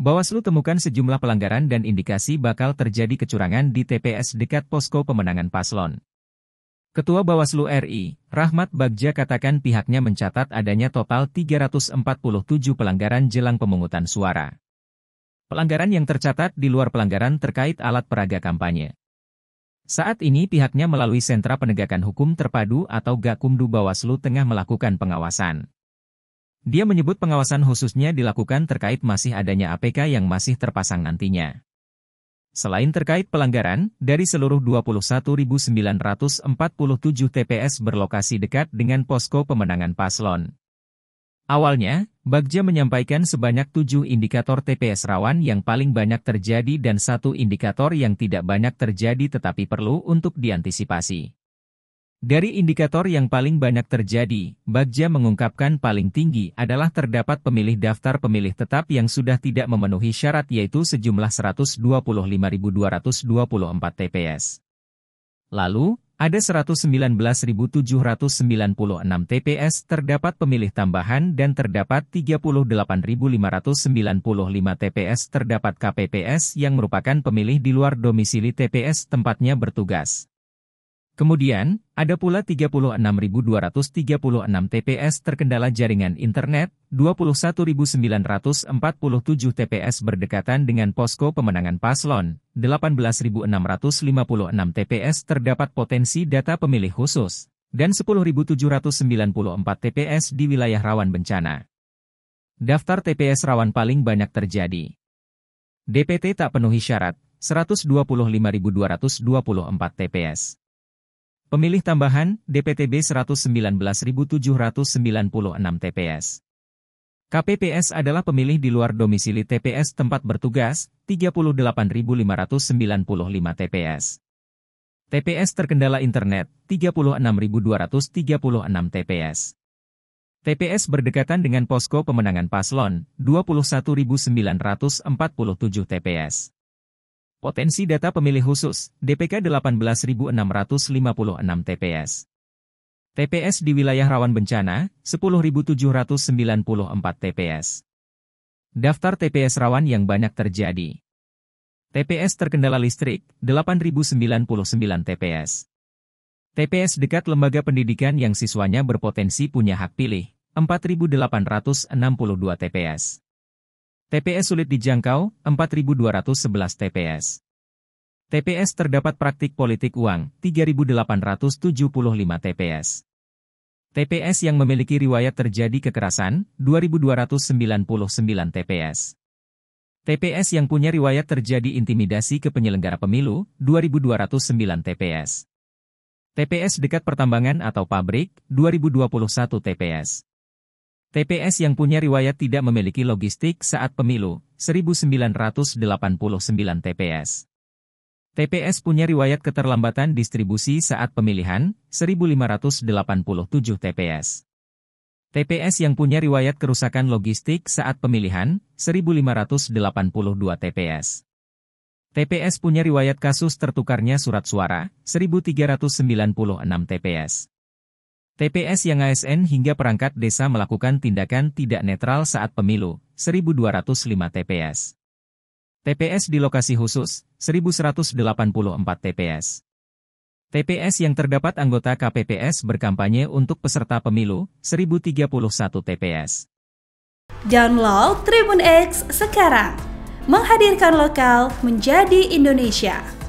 Bawaslu temukan sejumlah pelanggaran dan indikasi bakal terjadi kecurangan di TPS dekat posko pemenangan paslon. Ketua Bawaslu RI, Rahmat Bagja katakan pihaknya mencatat adanya total 347 pelanggaran jelang pemungutan suara. Pelanggaran yang tercatat di luar pelanggaran terkait alat peraga kampanye. Saat ini pihaknya melalui Sentra Penegakan Hukum Terpadu atau Gakumdu Bawaslu tengah melakukan pengawasan. Dia menyebut pengawasan khususnya dilakukan terkait masih adanya APK yang masih terpasang nantinya. Selain terkait pelanggaran, dari seluruh 21.947 TPS berlokasi dekat dengan posko pemenangan paslon. Awalnya, Bagja menyampaikan sebanyak tujuh indikator TPS rawan yang paling banyak terjadi dan satu indikator yang tidak banyak terjadi tetapi perlu untuk diantisipasi. Dari indikator yang paling banyak terjadi, Bagja mengungkapkan paling tinggi adalah terdapat pemilih daftar pemilih tetap yang sudah tidak memenuhi syarat yaitu sejumlah 125.224 TPS. Lalu, ada 119.796 TPS terdapat pemilih tambahan dan terdapat 38.595 TPS terdapat KPPS yang merupakan pemilih di luar domisili TPS tempatnya bertugas. Kemudian, ada pula 36.236 TPS terkendala jaringan internet, 21.947 TPS berdekatan dengan posko pemenangan paslon, 18.656 TPS terdapat potensi data pemilih khusus, dan 10.794 TPS di wilayah rawan bencana. Daftar TPS rawan paling banyak terjadi. DPT tak penuhi syarat, 125.224 TPS. Pemilih tambahan, DPTB 119.796 TPS. KPPS adalah pemilih di luar domisili TPS tempat bertugas, 38.595 TPS. TPS terkendala internet, 36.236 TPS. TPS berdekatan dengan posko pemenangan paslon, 21.947 TPS. Potensi data pemilih khusus, DPK 18.656 TPS. TPS di wilayah rawan bencana, 10.794 TPS. Daftar TPS rawan yang banyak terjadi. TPS terkendala listrik, 8.099 TPS. TPS dekat lembaga pendidikan yang siswanya berpotensi punya hak pilih, 4.862 TPS. TPS sulit dijangkau, 4.211 TPS. TPS terdapat praktik politik uang, 3.875 TPS. TPS yang memiliki riwayat terjadi kekerasan, 2.299 TPS. TPS yang punya riwayat terjadi intimidasi ke penyelenggara pemilu, 2.209 TPS. TPS dekat pertambangan atau pabrik, 2021 TPS. TPS yang punya riwayat tidak memiliki logistik saat pemilu, 1989 TPS. TPS punya riwayat keterlambatan distribusi saat pemilihan, 1587 TPS. TPS yang punya riwayat kerusakan logistik saat pemilihan, 1582 TPS. TPS punya riwayat kasus tertukarnya surat suara, 1396 TPS. TPS yang ASN hingga perangkat desa melakukan tindakan tidak netral saat pemilu, 1205 TPS. TPS di lokasi khusus, 1184 TPS. TPS yang terdapat anggota KPPS berkampanye untuk peserta pemilu, 1031 TPS. Download Tribun X sekarang. Menghadirkan lokal menjadi Indonesia.